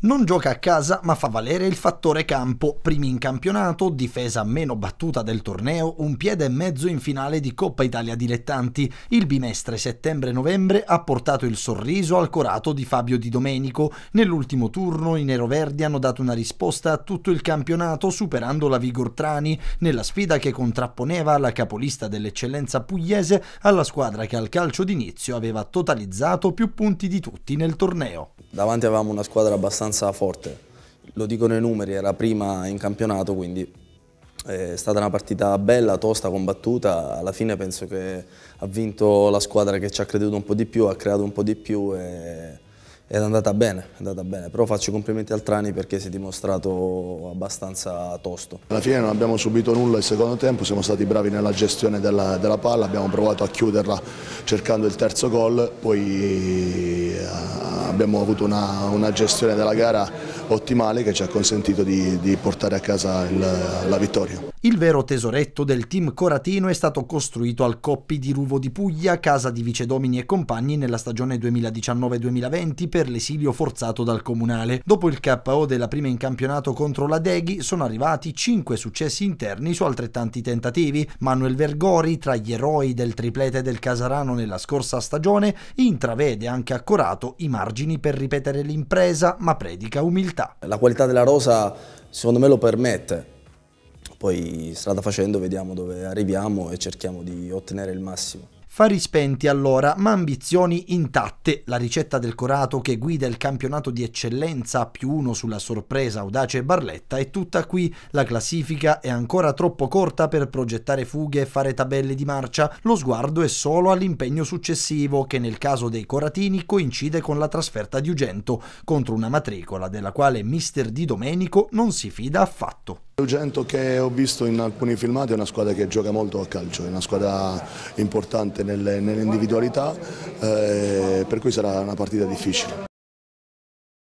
Non gioca a casa ma fa valere il fattore campo, primi in campionato, difesa meno battuta del torneo, un piede e mezzo in finale di Coppa Italia Dilettanti. Il bimestre settembre-novembre ha portato il sorriso al corato di Fabio Di Domenico. Nell'ultimo turno i neroverdi hanno dato una risposta a tutto il campionato superando la Vigortrani nella sfida che contrapponeva la capolista dell'eccellenza pugliese alla squadra che al calcio d'inizio aveva totalizzato più punti di tutti nel torneo. Davanti avevamo una squadra abbastanza abbastanza forte. Lo dicono i numeri, era prima in campionato, quindi eh, è stata una partita bella, tosta, combattuta. Alla fine penso che ha vinto la squadra che ci ha creduto un po' di più, ha creato un po' di più e ed è andata bene, è andata bene, però faccio complimenti al Trani perché si è dimostrato abbastanza tosto. Alla fine non abbiamo subito nulla il secondo tempo, siamo stati bravi nella gestione della, della palla, abbiamo provato a chiuderla cercando il terzo gol, poi eh, abbiamo avuto una, una gestione della gara ottimale che ci ha consentito di, di portare a casa il, la vittoria. Il vero tesoretto del team Coratino è stato costruito al Coppi di Ruvo di Puglia, casa di vicedomini e compagni nella stagione 2019-2020 per l'esilio forzato dal comunale. Dopo il KO della prima in campionato contro la Deghi sono arrivati 5 successi interni su altrettanti tentativi. Manuel Vergori, tra gli eroi del triplete del Casarano nella scorsa stagione, intravede anche a Corato i margini per ripetere l'impresa, ma predica umiltà. La qualità della rosa secondo me lo permette poi strada facendo vediamo dove arriviamo e cerchiamo di ottenere il massimo. Fari spenti allora, ma ambizioni intatte. La ricetta del Corato che guida il campionato di eccellenza più uno sulla sorpresa audace Barletta è tutta qui. La classifica è ancora troppo corta per progettare fughe e fare tabelle di marcia. Lo sguardo è solo all'impegno successivo, che nel caso dei Coratini coincide con la trasferta di Ugento, contro una matricola della quale Mister Di Domenico non si fida affatto. L'Ugento che ho visto in alcuni filmati è una squadra che gioca molto a calcio, è una squadra importante nell'individualità, eh, per cui sarà una partita difficile.